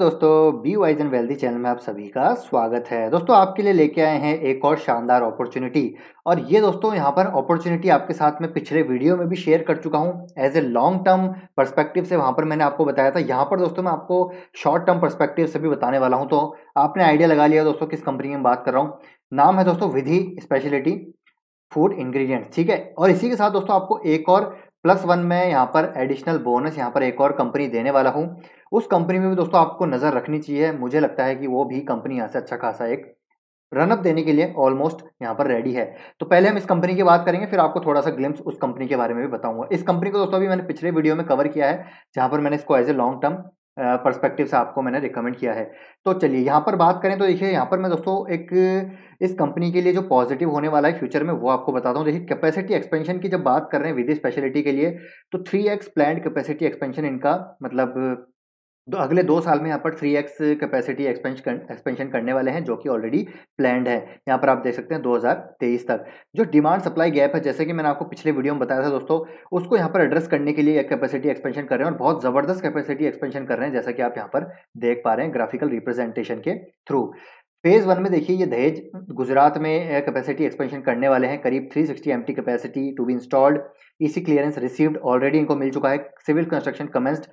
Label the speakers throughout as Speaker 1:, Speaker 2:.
Speaker 1: दोस्तों be wise and wealthy channel में आप सभी का स्वागत है दोस्तों आपके लिए लेके आए हैं एक और शानदार अपॉर्चुनिटी और ये दोस्तों यहाँ पर अपॉर्चुनिटी आपके साथ में पिछले वीडियो में भी शेयर कर चुका हूँ as a long term perspective से वहाँ पर मैंने आपको बताया था यहाँ पर दोस्तों मैं आपको शॉर्ट टर्म परस्पेक्टिव से भी बताने वाला हूँ तो आपने आइडिया लगा लिया दोस्तों किस कंपनी में बात कर रहा हूँ नाम है दोस्तों विधि स्पेशलिटी फूड इंग्रेडिएंट्स ठीक है और इसी के साथ दोस्तों आपको एक और प्लस वन में यहाँ पर एडिशनल बोनस यहाँ पर एक और कंपनी देने वाला हूँ उस कंपनी में भी दोस्तों आपको नज़र रखनी चाहिए मुझे लगता है कि वो भी कंपनी यहाँ से अच्छा खासा एक रनअप देने के लिए ऑलमोस्ट यहाँ पर रेडी है तो पहले हम इस कंपनी की बात करेंगे फिर आपको थोड़ा सा ग्लिम्स उस कंपनी के बारे में भी बताऊंगा इस कंपनी को दोस्तों अभी मैंने पिछले वीडियो में कवर किया है जहाँ पर मैंने इसको as a long term perspective से आपको मैंने रिकमेंड किया है तो चलिए यहाँ पर बात करें तो देखिए यहाँ पर मैं दोस्तों एक इस कंपनी के लिए जो पॉजिटिव होने वाला है फ्यूचर में वो आपको बताता हूँ देखिए कैपेसिटी एक्सपेंशन की जब बात कर रहे हैं विद स्पेशलिटी के लिए तो three X plan capacity expansion इनका मतलब तो अगले दो साल में यहाँ पर थ्री एक्स कैपेसिटी एक्सपेंशन करने वाले हैं जो कि ऑलरेडी प्लैंड है यहाँ पर आप देख सकते हैं 2023 तक जो डिमांड सप्लाई गैप है जैसे कि मैंने आपको पिछले वीडियो में बताया था दोस्तों उसको यहाँ पर एड्रेस करने के लिए कैपेसिटी एक्सपेंशन कर रहे हैं और बहुत ज़बरदस्त कैपेसिटी एक्सपेंशन कर रहे हैं जैसा कि आप यहाँ पर देख पा रहे हैं ग्राफिकल रिप्रेजेंटेशन के थ्रू फेज़ वन में देखिए ये दहेज गुजरात में कैपेसिटी एक्सपेंशन करने वाले हैं करीब 360 sixty M capacity to be installed EC clearance received already इनको मिल चुका है सिविल कंस्ट्रक्शन कमेंस्ड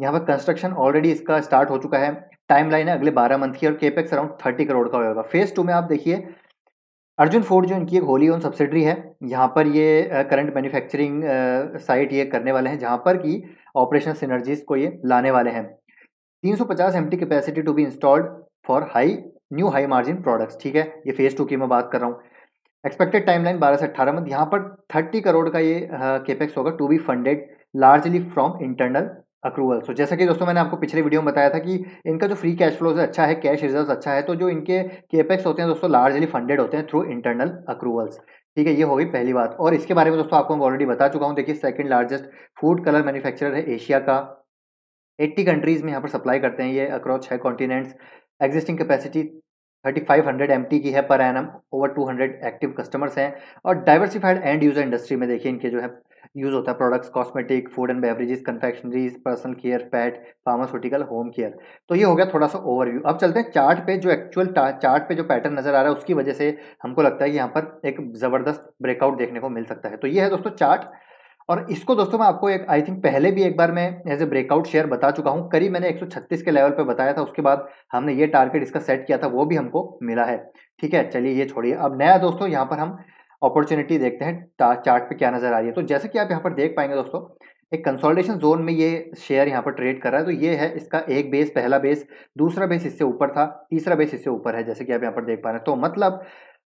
Speaker 1: यहाँ पर कंस्ट्रक्शन ऑलरेडी इसका स्टार्ट हो चुका है टाइम लाइन है अगले बारह मंथ की और केपेक्स अराउंड थर्टी करोड़ का होगा फेज टू में आप देखिए अर्जुन फोर्ड जो इनकी एक होली ओन सब्सिडरी है यहाँ पर ये करंट मैन्युफैक्चरिंग साइट ये करने वाले हैं जहाँ पर कि ऑपरेशन सिनर्जीज को ये लाने वाले हैं 350 T capacity to be installed for high new high margin products ठीक है ये फेज टू की मैं बात कर रहा हूँ एक्सपेक्टेड टाइमलाइन 12 से 18 मंथ यहाँ पर 30 करोड़ का ये केपेक्स होगा to be funded largely from internal accrual so जैसा कि दोस्तों मैंने आपको पिछले वीडियो में बताया था कि इनका जो फ्री कैश है अच्छा है कैश रिजर्व्स अच्छा है तो जो इनके केपेक्स होते हैं दोस्तों लार्जली फंडेड होते हैं थ्रू इंटरनल अक्रूवल्स ठीक है ये हो गई पहली बात और इसके बारे में दोस्तों आपको मैं ऑलरेडी बता चुका हूँ देखिए second largest food colour manufacturer है एशिया का 80 कंट्रीज़ में यहाँ पर सप्लाई करते हैं ये अक्रॉस है कॉन्टिनेंट्स एग्जिस्टिंग कैपेसिटी 3500 एमटी की है पर एन ओवर 200 एक्टिव कस्टमर्स हैं और डाइवर्सिफाइड एंड यूज़र इंडस्ट्री में देखिए इनके जो है यूज़ होता है products cosmetic food and beverages confectioneries personal care pet pharmaceutical home care तो ये हो गया थोड़ा सा ओवरव्यू अब चलते हैं चार्ट पे जो एक्चुअल चार्ट पे जो पैटर्न नज़र आ रहा है उसकी वजह से हमको लगता है कि यहाँ पर एक ज़बरदस्त ब्रेकआउट देखने को मिल सकता है तो ये है दोस्तों चार्ट और इसको दोस्तों मैं आपको एक आई थिंक पहले भी एक बार मैं एज ए ब्रेकआउट शेयर बता चुका हूँ करीब मैंने 136 के लेवल पे बताया था उसके बाद हमने ये टारगेट इसका सेट किया था वो भी हमको मिला है ठीक है चलिए ये छोड़िए अब नया दोस्तों यहाँ पर हम अपॉर्चुनिटी देखते हैं चार्ट पे क्या नज़र आ रही है तो जैसे कि आप यहाँ पर देख पाएंगे दोस्तों एक कंसोलिडेशन जोन में ये शेयर यहाँ पर ट्रेड कर रहा है तो ये है इसका एक बेस पहला बेस दूसरा बेस इससे ऊपर था तीसरा बेस इससे ऊपर है जैसे कि आप यहाँ पर देख पा रहे हैं तो मतलब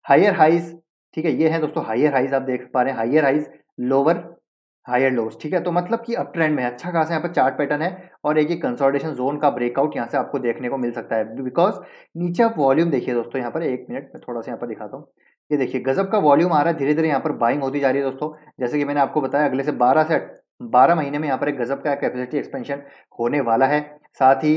Speaker 1: हायर हाइज ठीक है ये है दोस्तों हायर हाइज आप देख पा रहे हैं higher highs lower higher lows ठीक है तो मतलब कि अप ट्रेंड में अच्छा खासा यहाँ पर चार्ट पैटर्न है और एक ये कंसोलिडेशन जोन का ब्रेकआउट यहाँ से आपको देखने को मिल सकता है बिकॉज नीचे आप वॉल्यूम देखिए दोस्तों यहाँ पर एक मिनट मैं थोड़ा सा यहाँ पर दिखाता हूँ ये देखिए गजब का वॉल्यूम आ रहा है धीरे धीरे यहाँ पर बाइंग होती जा रही है दोस्तों जैसे कि मैंने आपको बताया अगले से बारह से बारह महीने में यहाँ पर एक गजब का कैपेसिटी एक्सपेंशन होने वाला है साथ ही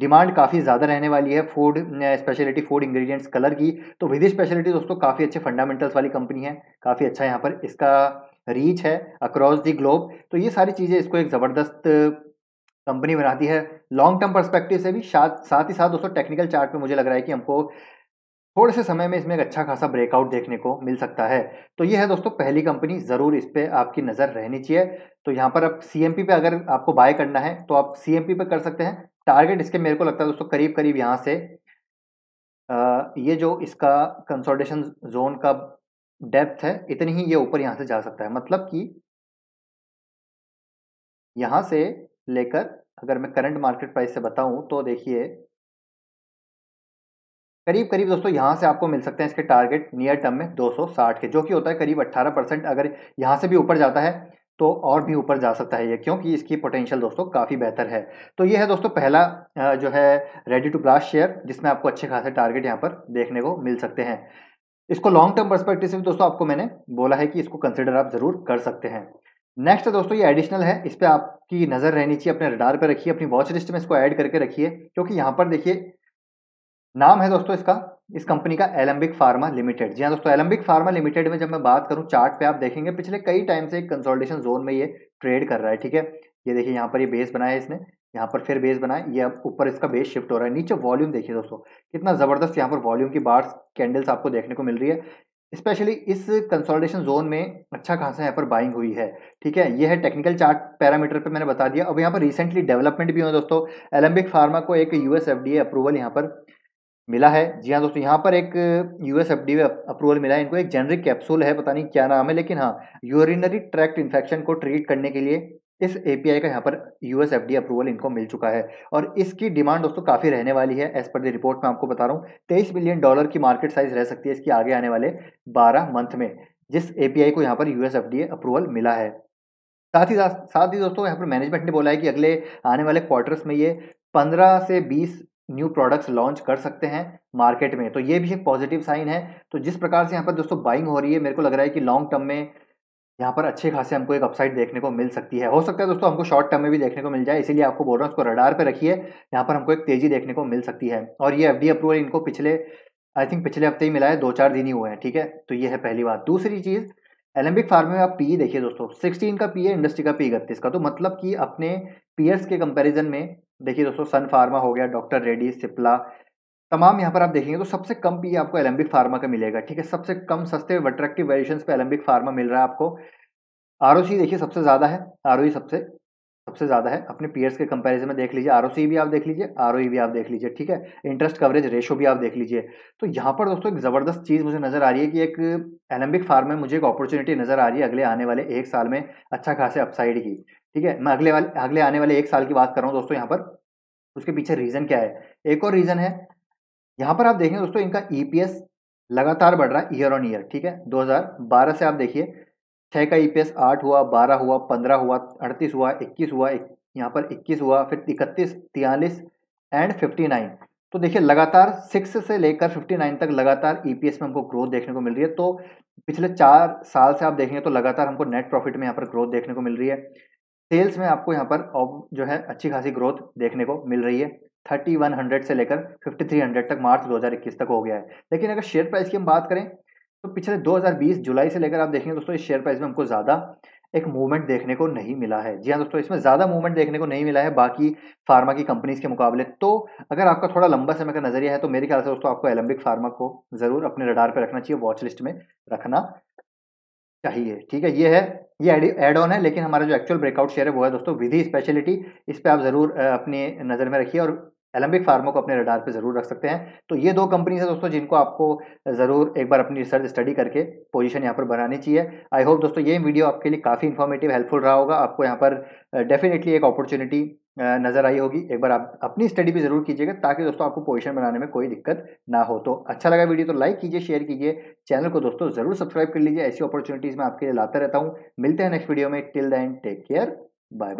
Speaker 1: डिमांड काफ़ी ज़्यादा रहने वाली है food speciality food ingredients colour की तो विधि स्पेशलिटी दोस्तों काफ़ी अच्छे फंडामेंटल्स वाली कंपनी है काफ़ी अच्छा यहाँ पर इसका रीच है अक्रॉस दी ग्लोब तो ये सारी चीज़ें इसको एक ज़बरदस्त कंपनी बनाती है लॉन्ग टर्म परस्पेक्टिव से भी साथ ही साथ दोस्तों टेक्निकल चार्ट में मुझे लग रहा है कि हमको थोड़े से समय में इसमें एक अच्छा खासा ब्रेकआउट देखने को मिल सकता है तो ये है दोस्तों पहली कंपनी ज़रूर इस पर आपकी नज़र रहनी चाहिए तो यहाँ पर आप सी पे अगर आपको बाय करना है तो आप सी पे कर सकते हैं टारगेट इसके मेरे को लगता है दोस्तों करीब करीब यहाँ से आ, ये जो इसका कंसोल्टेशन जोन का डेप्थ है इतनी ही ये ऊपर यहां से जा सकता है मतलब कि यहां से लेकर अगर मैं करंट मार्केट प्राइस से बताऊं तो देखिए करीब करीब दोस्तों यहां से आपको मिल सकते हैं इसके टारगेट नियर टर्म में 260 के जो कि होता है करीब 18 परसेंट अगर यहां से भी ऊपर जाता है तो और भी ऊपर जा सकता है ये क्योंकि इसकी पोटेंशियल दोस्तों काफ़ी बेहतर है तो ये है दोस्तों पहला जो है रेडी टू ब्लास्ट शेयर जिसमें आपको अच्छे खासे टारगेट यहाँ पर देखने को मिल सकते हैं इसको लॉन्ग टर्म परस्पेक्टिव से भी दोस्तों आपको मैंने बोला है कि इसको कंसिडर आप जरूर कर सकते हैं नेक्स्ट दोस्तों ये एडिशनल है इस पर आपकी नज़र रहनी चाहिए अपने रडार पर रखिए अपनी वॉच लिस्ट में इसको ऐड करके रखिए क्योंकि यहाँ पर देखिए नाम है दोस्तों इसका इस कंपनी का एलम्बिक फार्मा लिमिटेड जी हाँ दोस्तों एलम्बिक फार्मा लिमिटेड में जब मैं बात करूँ चार्ट पे आप देखेंगे पिछले कई टाइम से एक कंसोल्टेशन जोन में ये ट्रेड कर रहा है ठीक है ये देखिए यहाँ पर ये बेस बनाया है इसने यहाँ पर फिर बेस बनाए ये अब ऊपर इसका बेस शिफ्ट हो रहा है नीचे वॉल्यूम देखिए दोस्तों कितना ज़बरदस्त यहाँ पर वॉल्यूम की बार्स कैंडल्स आपको देखने को मिल रही है स्पेशली इस कंसोलिडेशन जोन में अच्छा खासा यहाँ पर बाइंग हुई है ठीक है ये है टेक्निकल चार्ट पैरामीटर पे मैंने बता दिया अब यहाँ पर रिसेंटली डेवलपमेंट भी हुए दोस्तों एलम्बिक फार्मा को एक यू एफडीए अप्रूवल यहाँ पर मिला है जी हाँ दोस्तों यहाँ पर एक यूएस एफ अप्रूवल मिला है इनको एक जेनरिक कैप्सूल है पता नहीं क्या नाम है लेकिन हाँ यूरिनरी ट्रैक्ट इन्फेक्शन को ट्रीट करने के लिए इस एपीआई का यहाँ पर यूएस एफडी अप्रूवल इनको मिल चुका है और इसकी डिमांड दोस्तों काफ़ी रहने वाली है एज पर द रिपोर्ट मैं आपको बता रहा हूँ तेईस बिलियन डॉलर की मार्केट साइज रह सकती है इसकी आगे आने वाले बारह मंथ में जिस ए को यहाँ पर यू एस अप्रूवल मिला है साथ ही साथ ही दोस्तों यहाँ पर मैनेजमेंट ने बोला है कि अगले आने वाले क्वार्टर्स में ये पंद्रह से बीस न्यू प्रोडक्ट्स लॉन्च कर सकते हैं मार्केट में तो ये भी एक पॉजिटिव साइन है तो जिस प्रकार से यहाँ पर दोस्तों बाइंग हो रही है मेरे को लग रहा है कि लॉन्ग टर्म में यहाँ पर अच्छे खासे हमको एक अपसाइड देखने को मिल सकती है हो सकता है दोस्तों हमको शॉर्ट टर्म में भी देखने को मिल जाए इसीलिए आपको बोल रहा हूँ उसको रडार पर रखिए यहाँ पर हमको एक तेजी देखने को मिल सकती है और ये एफ अप्रूवल इनको पिछले आई थिंक पिछले हफ्ते ही मिला है दो चार दिन ही हुए हैं ठीक है तो ये है पहली बात दूसरी चीज़ एलम्बिक फार्मे में आप पी e देखिए दोस्तों सिक्सटीन का पी e है इंडस्ट्री का पी e इकतीस का तो मतलब कि अपने पीयर्स के कंपैरिजन में देखिए दोस्तों सन फार्मा हो गया डॉक्टर रेडी सिप्ला तमाम यहाँ पर आप देखेंगे तो सबसे कम पी आपको एलम्बिक फार्मा का मिलेगा ठीक है सबसे कम सस्ते अट्रैक्टिव वेरिएशन पे एलम्बिक फार्मा मिल रहा है आपको आर देखिए सबसे ज़्यादा है आर e सबसे सबसे ज़्यादा है अपने पीयर्स के कंपैरिजन में देख लीजिए आर भी आप देख लीजिए आर e भी आप देख लीजिए ठीक है इंटरेस्ट कवरेज रेशो भी आप देख लीजिए तो यहाँ पर दोस्तों एक ज़बरदस्त चीज़ मुझे नज़र आ रही है कि एक एलम्बिक फार्म में मुझे एक अपॉर्चुनिटी नज़र आ रही है अगले आने वाले एक साल में अच्छा खासे अपसाइड की ठीक है मैं अगले वाले अगले आने वाले एक साल की बात कर रहा हूँ दोस्तों यहाँ पर उसके पीछे रीज़न क्या है एक और रीज़न है यहाँ पर आप देखें दोस्तों इनका ईपीएस e लगातार बढ़ रहा है ईयर ऑन ईयर ठीक है 2012 से आप देखिए छः का ईपीएस e आठ हुआ बारह हुआ पंद्रह हुआ अड़तीस हुआ इक्कीस हुआ यहाँ पर इक्कीस हुआ फिर इकतीस तियालीस एंड फिफ्टी नाइन तो देखिए लगातार सिक्स से लेकर फिफ्टी नाइन तक लगातार ईपीएस e में हमको ग्रोथ देखने को मिल रही है तो पिछले चार साल से आप देखेंगे तो लगातार हमको नेट प्रॉफिट में यहाँ पर ग्रोथ देखने को मिल रही है सेल्स में आपको यहाँ पर जो है अच्छी खासी ग्रोथ देखने को मिल रही है 3100 से लेकर 5300 तक मार्च 2021 तक हो गया है लेकिन अगर शेयर प्राइस की हम बात करें तो पिछले 2020 जुलाई से लेकर आप देखेंगे दोस्तों इस शेयर प्राइस में हमको ज़्यादा एक मूवमेंट देखने को नहीं मिला है जी हाँ दोस्तों इसमें ज़्यादा मूवमेंट देखने को नहीं मिला है बाकी फार्मा की कंपनीज के मुकाबले तो अगर आपका थोड़ा लंबा समय का नजरिया है तो मेरे ख्याल से दोस्तों आपको एलम्बिक फार्मा को ज़रूर अपने रडार पर रखना चाहिए वॉच लिस्ट में रखना चाहिए ठीक है ये है ये एड ऑन है लेकिन हमारा जो एक्चुअल ब्रेकआउट शेयर है वो है दोस्तों विधि स्पेशलिटी इस पर आप ज़रूर अपनी नज़र में रखिए और एलम्बिक फार्मा को अपने रडार पे ज़रूर रख सकते हैं तो ये दो कंपनीज हैं दोस्तों जिनको आपको ज़रूर एक बार अपनी रिसर्च स्टडी करके पोजीशन यहाँ पर बनानी चाहिए आई होप दोस्तों ये वीडियो आपके लिए काफ़ी इन्फॉर्मेटिव हेल्पफुल रहा होगा आपको यहाँ पर डेफिनेटली एक अपॉर्चुनिटी नज़र आई होगी एक बार आप अपनी स्टडी भी ज़रूर कीजिएगा ताकि दोस्तों आपको पोजीशन बनाने में कोई दिक्कत ना हो तो अच्छा लगा वीडियो तो लाइक कीजिए शेयर कीजिए चैनल को दोस्तों ज़रूर सब्सक्राइब कर लीजिए ऐसी अपॉर्चुनिटीज़ में आपके लिए लाता रहता हूँ मिलते हैं नेक्स्ट वीडियो में till then take care bye bye